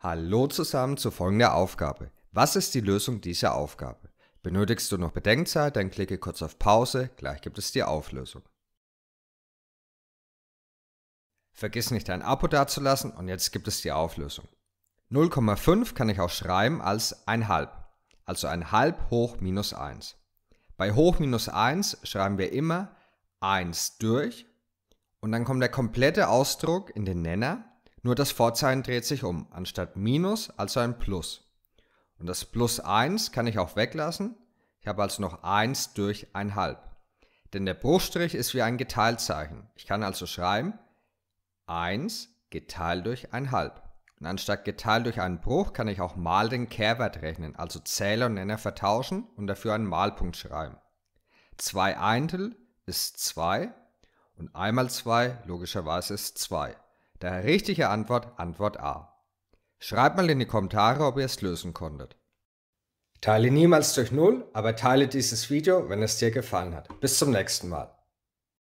Hallo zusammen zu folgender Aufgabe. Was ist die Lösung dieser Aufgabe? Benötigst du noch Bedenkzeit, dann klicke kurz auf Pause, gleich gibt es die Auflösung. Vergiss nicht dein Abo dazulassen und jetzt gibt es die Auflösung. 0,5 kann ich auch schreiben als 1,5, also 1,5 hoch minus 1. Bei hoch minus 1 schreiben wir immer 1 durch und dann kommt der komplette Ausdruck in den Nenner nur das Vorzeichen dreht sich um, anstatt Minus also ein Plus. Und das Plus 1 kann ich auch weglassen. Ich habe also noch 1 durch 1,5. Denn der Bruchstrich ist wie ein Geteilzeichen. Ich kann also schreiben 1 geteilt durch 1,5. Und anstatt geteilt durch einen Bruch kann ich auch mal den Kehrwert rechnen, also Zähler und Nenner vertauschen und dafür einen Malpunkt schreiben. 2 Eintel ist 2 und einmal 2 logischerweise ist 2. Daher richtige Antwort Antwort A. Schreibt mal in die Kommentare, ob ihr es lösen konntet. Teile niemals durch Null, aber teile dieses Video, wenn es dir gefallen hat. Bis zum nächsten Mal.